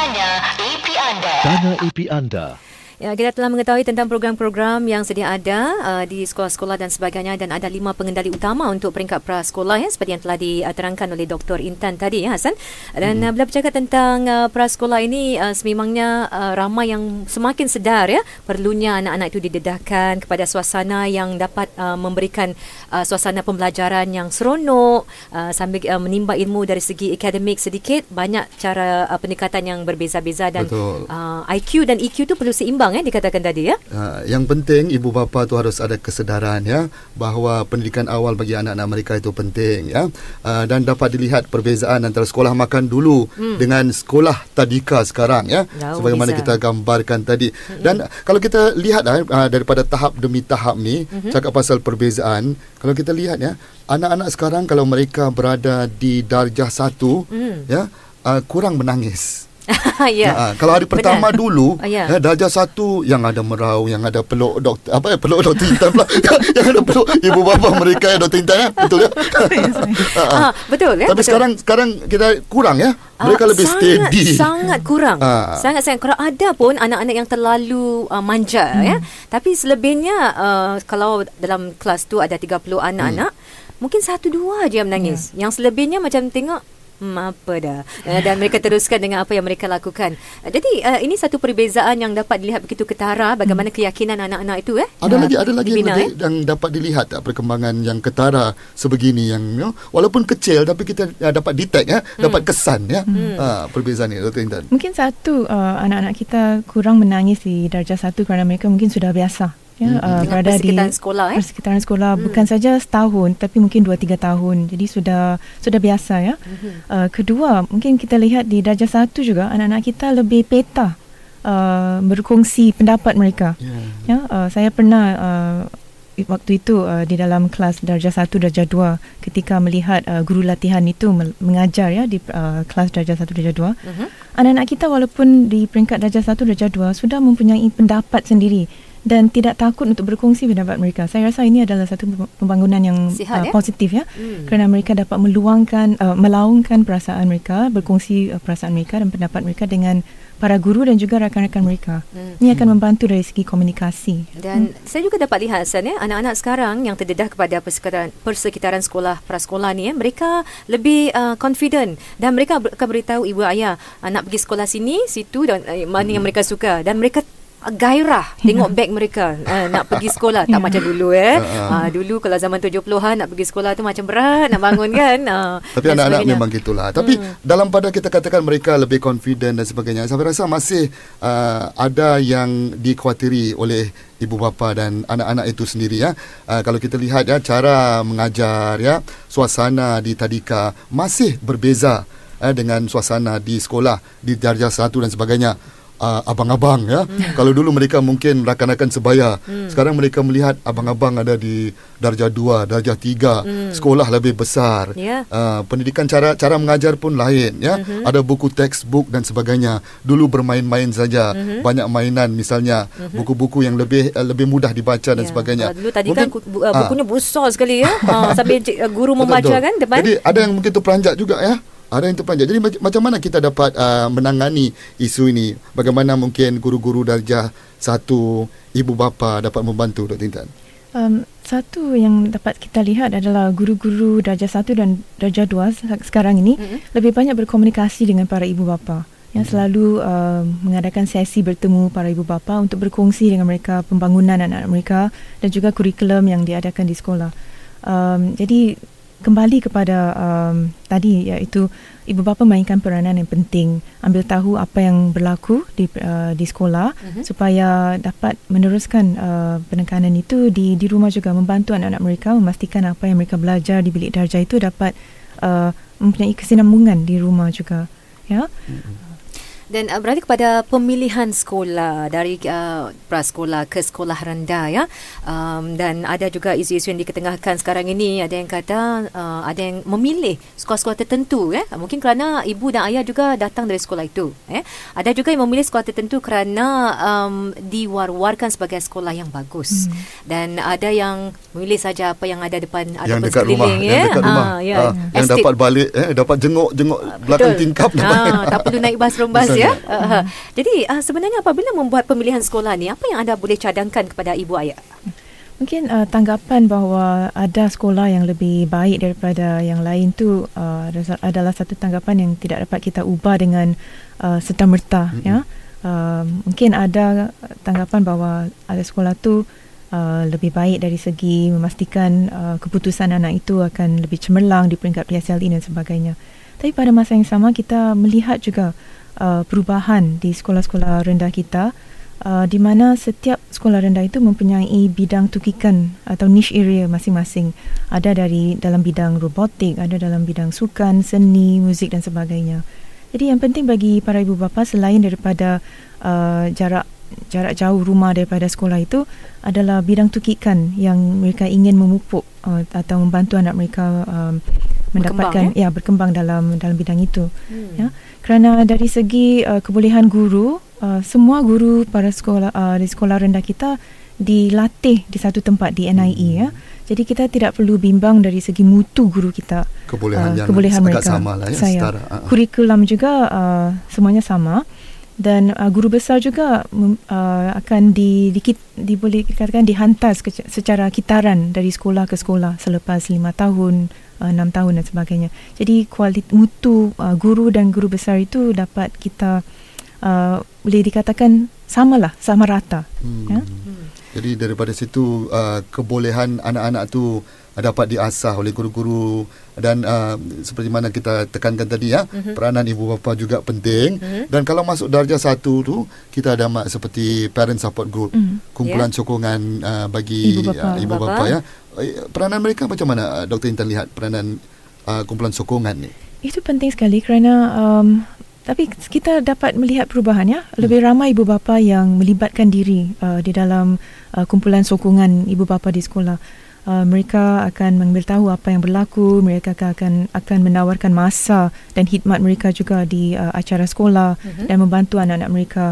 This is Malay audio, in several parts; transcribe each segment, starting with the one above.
Tanya AP Anda. Tanya AP Anda. Ya, kita telah mengetahui tentang program-program yang sedia ada uh, di sekolah-sekolah dan sebagainya dan ada lima pengendali utama untuk peringkat prasekolah ya seperti yang telah diterangkan oleh Dr. Intan tadi ya Hasan. Dan hmm. Uh, bila bercakap tentang uh, prasekolah ini uh, sememangnya uh, ramai yang semakin sedar ya perlunya anak-anak itu didedahkan kepada suasana yang dapat uh, memberikan uh, suasana pembelajaran yang seronok uh, sambil uh, menimba ilmu dari segi akademik sedikit banyak cara uh, pendekatan yang berbeza-beza dan uh, IQ dan EQ itu perlu seimbang peluang eh dikatakan tadi ya. Uh, yang penting ibu bapa tu harus ada kesedaran ya bahawa pendidikan awal bagi anak-anak mereka itu penting ya. Uh, dan dapat dilihat perbezaan antara sekolah makan dulu hmm. dengan sekolah tadika sekarang ya. Lalu Sebagaimana bisa. kita gambarkan tadi. Hmm. Dan kalau kita lihat uh, daripada tahap demi tahap ni hmm. cakap pasal perbezaan kalau kita lihat ya anak-anak sekarang kalau mereka berada di darjah satu hmm. ya uh, kurang menangis. yeah. Ya. ha, kalau hari pertama Benar. dulu yeah. Ya. eh, Darjah satu Yang ada merau Yang ada peluk doktor Apa ya eh, peluk doktor Intan pula Yang ada peluk ibu bapa mereka ya Doktor Intan ya Betul ya ha, Betul ya Tapi betul. sekarang Sekarang kita kurang ya mereka lebih sangat, steady. Sangat kurang. Ha. Sangat sangat kurang ada pun anak-anak yang terlalu uh, manja hmm. ya. Tapi selebihnya uh, kalau dalam kelas tu ada 30 anak-anak, hmm. mungkin satu dua aja yang menangis. Yeah. Yang selebihnya macam tengok apa dah eh, dan mereka teruskan dengan apa yang mereka lakukan eh, jadi eh, ini satu perbezaan yang dapat dilihat begitu ketara bagaimana hmm. keyakinan anak-anak itu eh ada ah, lagi ada lagi dibina, yang, eh? yang dapat dilihat tak, perkembangan yang ketara sebegini yang you know, walaupun kecil tapi kita ya, dapat detect ya hmm. dapat kesan ya hmm. ha, perbezaan itu. Dr. mungkin satu uh, anak-anak kita kurang menangis di darjah satu kerana mereka mungkin sudah biasa ya hmm uh, berada persekitaran di sekolah, eh? persekitaran sekolah mm. bukan saja setahun tapi mungkin dua tiga tahun jadi sudah sudah biasa ya hmm uh, kedua mungkin kita lihat di darjah satu juga anak-anak kita lebih peta uh, berkongsi pendapat mereka yeah. ya uh, saya pernah uh, waktu itu uh, di dalam kelas darjah 1 darjah 2 ketika melihat uh, guru latihan itu mengajar ya di uh, kelas darjah 1 darjah 2 mm-hmm. anak-anak kita walaupun di peringkat darjah 1 darjah 2 sudah mempunyai pendapat sendiri dan tidak takut untuk berkongsi pendapat mereka. Saya rasa ini adalah satu pembangunan yang Sihat, uh, ya? positif ya. Hmm. Kerana mereka dapat meluangkan uh, melaungkan perasaan mereka, berkongsi uh, perasaan mereka dan pendapat mereka dengan para guru dan juga rakan-rakan mereka. Hmm. Ini akan membantu dari segi komunikasi. Dan hmm. saya juga dapat lihat Hasan ya, anak-anak sekarang yang terdedah kepada persekitaran, persekitaran sekolah prasekolah ni ya, mereka lebih uh, confident dan mereka akan beritahu ibu ayah, anak pergi sekolah sini, situ dan eh, mana hmm. yang mereka suka dan mereka Ah, gairah ya. tengok beg mereka uh, nak pergi sekolah tak ya. macam dulu eh. uh, dulu kalau zaman 70-an nak pergi sekolah tu macam berat nak bangun kan uh, tapi anak-anak memang gitulah tapi hmm. dalam pada kita katakan mereka lebih confident dan sebagainya saya rasa masih uh, ada yang dikhawatiri oleh ibu bapa dan anak-anak itu sendiri ya uh, kalau kita lihat ya cara mengajar ya suasana di tadika masih berbeza eh, dengan suasana di sekolah di darjah satu dan sebagainya uh, abang-abang ya. Hmm. Kalau dulu mereka mungkin rakan-rakan sebaya. Hmm. Sekarang mereka melihat abang-abang ada di darjah 2, darjah 3, hmm. sekolah lebih besar. Yeah. Ya. Uh, pendidikan cara cara mengajar pun lain ya. hmm Ada buku textbook dan sebagainya. Dulu bermain-main saja, hmm banyak mainan misalnya mm buku-buku yang lebih uh, lebih mudah dibaca yeah. dan ya. sebagainya. Uh, dulu tadi kan mungkin, kan bu- uh, bukunya ah. besar sekali ya. uh, sambil eh, guru membaca kan depan. Jadi ada yang mungkin terperanjat juga ya ada yang terpanjang. Jadi macam mana kita dapat uh, menangani isu ini? Bagaimana mungkin guru-guru darjah satu ibu bapa dapat membantu Dr. Intan? Um, satu yang dapat kita lihat adalah guru-guru darjah satu dan darjah dua sekarang ini mm-hmm. lebih banyak berkomunikasi dengan para ibu bapa yang mm-hmm. selalu uh, mengadakan sesi bertemu para ibu bapa untuk berkongsi dengan mereka pembangunan anak-anak mereka dan juga kurikulum yang diadakan di sekolah. Um, jadi kembali kepada um, tadi iaitu ibu bapa mainkan peranan yang penting ambil tahu apa yang berlaku di uh, di sekolah uh-huh. supaya dapat meneruskan uh, penekanan itu di di rumah juga membantu anak-anak mereka memastikan apa yang mereka belajar di bilik darjah itu dapat uh, mempunyai kesinambungan di rumah juga ya uh-huh. Dan uh, beralih kepada pemilihan sekolah dari uh, prasekolah ke sekolah rendah ya. Um, dan ada juga isu-isu yang diketengahkan sekarang ini. Ada yang kata uh, ada yang memilih sekolah-sekolah tertentu ya. Mungkin kerana ibu dan ayah juga datang dari sekolah itu. Ya. Ada juga yang memilih sekolah tertentu kerana um, diwar-warkan sebagai sekolah yang bagus. Hmm. Dan ada yang memilih saja apa yang ada depan yang dekat rumah, ya. yang dekat rumah. Ah, ya. ah, yang dapat balik, eh, dapat jenguk-jenguk ah, belakang tingkap. Ah, tak perlu naik bas rumah ya. Uh, uh, jadi uh, sebenarnya apabila membuat pemilihan sekolah ni, apa yang anda boleh cadangkan kepada ibu ayah? Mungkin uh, tanggapan bahawa ada sekolah yang lebih baik daripada yang lain tu uh, adalah satu tanggapan yang tidak dapat kita ubah dengan uh, serta merta mm-hmm. ya. Uh, mungkin ada tanggapan bahawa ada sekolah tu Uh, lebih baik dari segi memastikan uh, keputusan anak itu akan lebih cemerlang di peringkat PSLE dan sebagainya. Tapi pada masa yang sama kita melihat juga uh, perubahan di sekolah-sekolah rendah kita uh, di mana setiap sekolah rendah itu mempunyai bidang tukikan atau niche area masing-masing ada dari dalam bidang robotik ada dalam bidang sukan seni muzik dan sebagainya jadi yang penting bagi para ibu bapa selain daripada uh, jarak jarak jauh rumah daripada sekolah itu adalah bidang tukikan yang mereka ingin memupuk uh, atau membantu anak mereka uh, mendapatkan ya? ya berkembang dalam dalam bidang itu hmm. ya kerana dari segi uh, kebolehan guru uh, semua guru para sekolah uh, di sekolah rendah kita dilatih di satu tempat di NIE hmm. ya jadi kita tidak perlu bimbang dari segi mutu guru kita kebolehan, uh, kebolehan mereka. agak sama lah ya saya. setara uh-uh. kurikulum juga uh, semuanya sama dan uh, guru besar juga uh, akan di, di, di, di boleh dikatakan dihantar secara kitaran dari sekolah ke sekolah selepas lima tahun uh, 6 tahun dan sebagainya. Jadi kualiti mutu uh, guru dan guru besar itu dapat kita uh, boleh dikatakan samalah, sama rata. Hmm. Ya? Hmm. Jadi daripada situ uh, kebolehan anak-anak tu Eh, dapat diasah oleh guru-guru dan uh, seperti mana kita tekankan tadi ya mm-hmm. peranan ibu bapa juga penting mm-hmm. dan kalau masuk darjah satu tu kita ada mak seperti parent support group mm-hmm. kumpulan yeah. sokongan uh, bagi ibu bapa, uh, ibu bapa, ya eh, peranan mereka macam mana doktor Intan lihat peranan uh, kumpulan sokongan ni itu penting sekali kerana um, tapi kita dapat melihat perubahan ya lebih hmm. ramai ibu bapa yang melibatkan diri uh, di dalam uh, kumpulan sokongan ibu bapa di sekolah uh, mereka akan mengambil tahu apa yang berlaku mereka akan akan menawarkan masa dan khidmat mereka juga di uh, acara sekolah uh-huh. dan membantu anak-anak mereka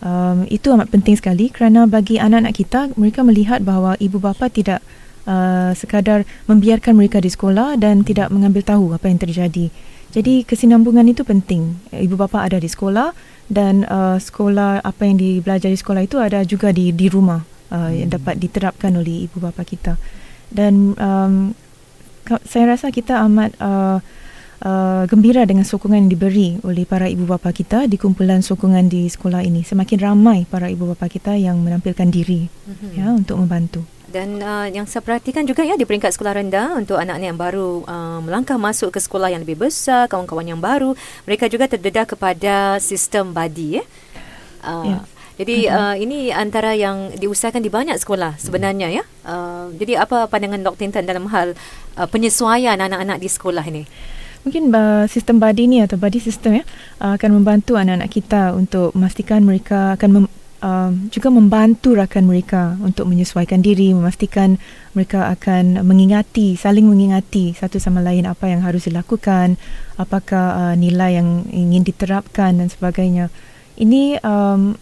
um, itu amat penting sekali kerana bagi anak-anak kita mereka melihat bahawa ibu bapa tidak uh, sekadar membiarkan mereka di sekolah dan tidak mengambil tahu apa yang terjadi jadi kesinambungan itu penting ibu bapa ada di sekolah dan uh, sekolah apa yang dibelajari di sekolah itu ada juga di di rumah uh, yang hmm. dapat diterapkan oleh ibu bapa kita dan um, saya rasa kita amat uh, Uh, gembira dengan sokongan yang diberi oleh para ibu bapa kita di kumpulan sokongan di sekolah ini semakin ramai para ibu bapa kita yang menampilkan diri mm-hmm. ya untuk membantu dan uh, yang saya perhatikan juga ya di peringkat sekolah rendah untuk anak-anak yang baru uh, melangkah masuk ke sekolah yang lebih besar kawan-kawan yang baru mereka juga terdedah kepada sistem badi ya uh, yeah. Jadi mm-hmm. uh, ini antara yang diusahakan di banyak sekolah sebenarnya ya. Uh, jadi apa pandangan Dr. Intan dalam hal uh, penyesuaian anak-anak di sekolah ini? Mungkin uh, sistem body ni atau body system ya uh, akan membantu anak-anak kita untuk memastikan mereka akan mem- Uh, juga membantu rakan mereka untuk menyesuaikan diri, memastikan mereka akan mengingati, saling mengingati satu sama lain apa yang harus dilakukan, apakah uh, nilai yang ingin diterapkan dan sebagainya. Ini um,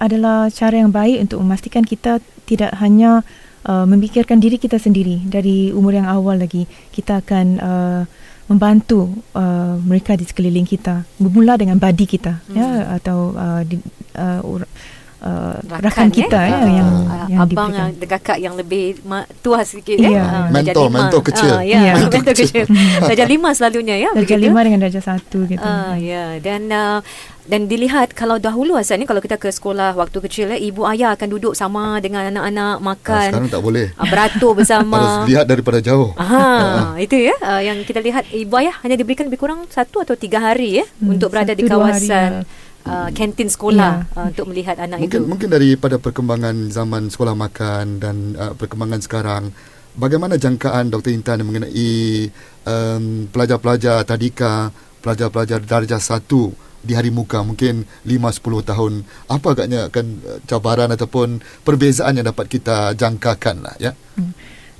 adalah cara yang baik untuk memastikan kita tidak hanya uh, memikirkan diri kita sendiri dari umur yang awal lagi kita akan uh, membantu uh, mereka di sekeliling kita bermula dengan badi kita hmm. ya atau uh, di, uh, uh, rakan, rakan kita eh? Ya, ah, yang, uh, yang abang yang kakak yang lebih tua sikit yeah. Eh? Ah, ya uh, mentor mentor kecil uh, ya yeah. mentor kecil darjah lima selalunya ya darjah lima dengan darjah satu gitu uh, ya yeah. dan uh, dan dilihat kalau dahulu Azad ni kalau kita ke sekolah waktu kecil eh, ibu ayah akan duduk sama dengan anak-anak ah, makan. Sekarang tak boleh. Ah, beratur bersama. Harus lihat daripada jauh. Aha, itu ya ah, yang kita lihat ibu ayah hanya diberikan lebih kurang satu atau tiga hari ya hmm, untuk berada di kawasan Uh, kantin sekolah yeah. Ya. uh, untuk melihat anak mungkin, itu mungkin daripada perkembangan zaman sekolah makan dan uh, perkembangan sekarang bagaimana jangkaan Dr. Intan mengenai um, pelajar-pelajar tadika pelajar-pelajar darjah di hari muka mungkin 5-10 tahun apa agaknya akan eh, cabaran ataupun perbezaan yang dapat kita jangkakan lah ya hmm.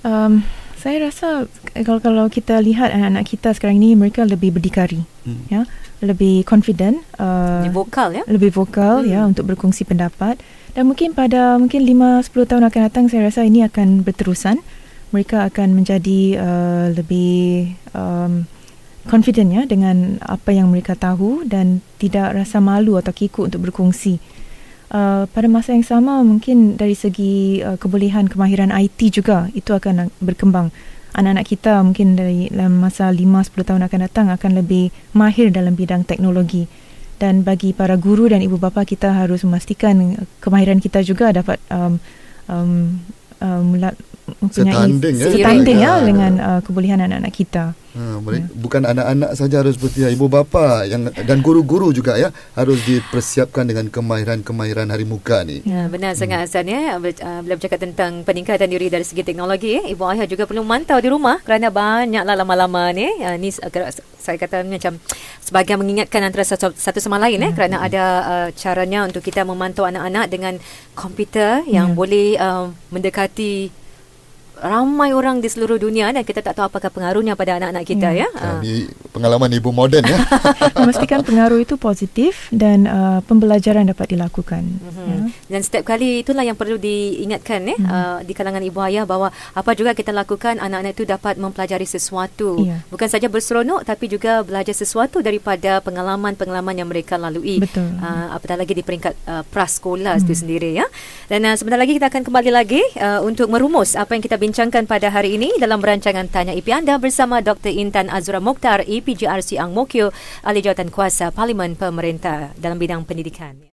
um, saya rasa kalau kalau kita lihat anak-anak kita sekarang ini mereka lebih berdikari hmm. ya lebih confident uh, lebih vokal ya lebih vokal ya, hmm. ya untuk berkongsi pendapat dan mungkin pada mungkin 5-10 tahun akan datang saya rasa ini akan berterusan mereka akan menjadi uh, lebih um, confident ya dengan apa yang mereka tahu dan tidak rasa malu atau kikuk untuk berkongsi. Uh, pada masa yang sama mungkin dari segi uh, kebolehan kemahiran IT juga itu akan berkembang. Anak-anak kita mungkin dari dalam masa 5-10 tahun akan datang akan lebih mahir dalam bidang teknologi. Dan bagi para guru dan ibu bapa kita harus memastikan uh, kemahiran kita juga dapat um, um, um, mempunyai setanding, ya, setanding ya, ya, dengan uh, kebolehan anak-anak kita mereka ha, ya. bukan anak-anak saja harus bertindak ibu bapa yang dan guru-guru juga ya harus dipersiapkan dengan kemahiran-kemahiran hari muka ni. Ya benar hmm. sangat Hasan ya bila ah, bercakap tentang peningkatan diri dari segi teknologi ya. ibu ayah juga perlu mantau di rumah kerana banyaklah lama-lama ni ya, ni saya kata macam sebagai mengingatkan antara satu sama lain ya. eh kerana ada ah, caranya untuk kita memantau anak-anak dengan komputer yang ya. boleh uh, mendekati ramai orang di seluruh dunia dan kita tak tahu apakah pengaruhnya pada anak-anak kita hmm. ya. Kami ah. pengalaman ibu moden ya. Memastikan pengaruh itu positif dan uh, pembelajaran dapat dilakukan. Hmm. Ya. Dan setiap kali itulah yang perlu diingatkan ya hmm. uh, di kalangan ibu ayah bahawa apa juga kita lakukan anak-anak itu dapat mempelajari sesuatu. Ya. Bukan saja berseronok tapi juga belajar sesuatu daripada pengalaman-pengalaman yang mereka lalui. Betul. Uh, apatah lagi di peringkat uh, prasekolah hmm. itu sendiri ya. Dan uh, sebentar lagi kita akan kembali lagi uh, untuk merumus apa yang kita bincangkan pada hari ini dalam rancangan Tanya IP anda bersama Dr. Intan Azura Mokhtar, EPGRC Ang Mokyo, ahli kuasa Parlimen Pemerintah dalam bidang pendidikan.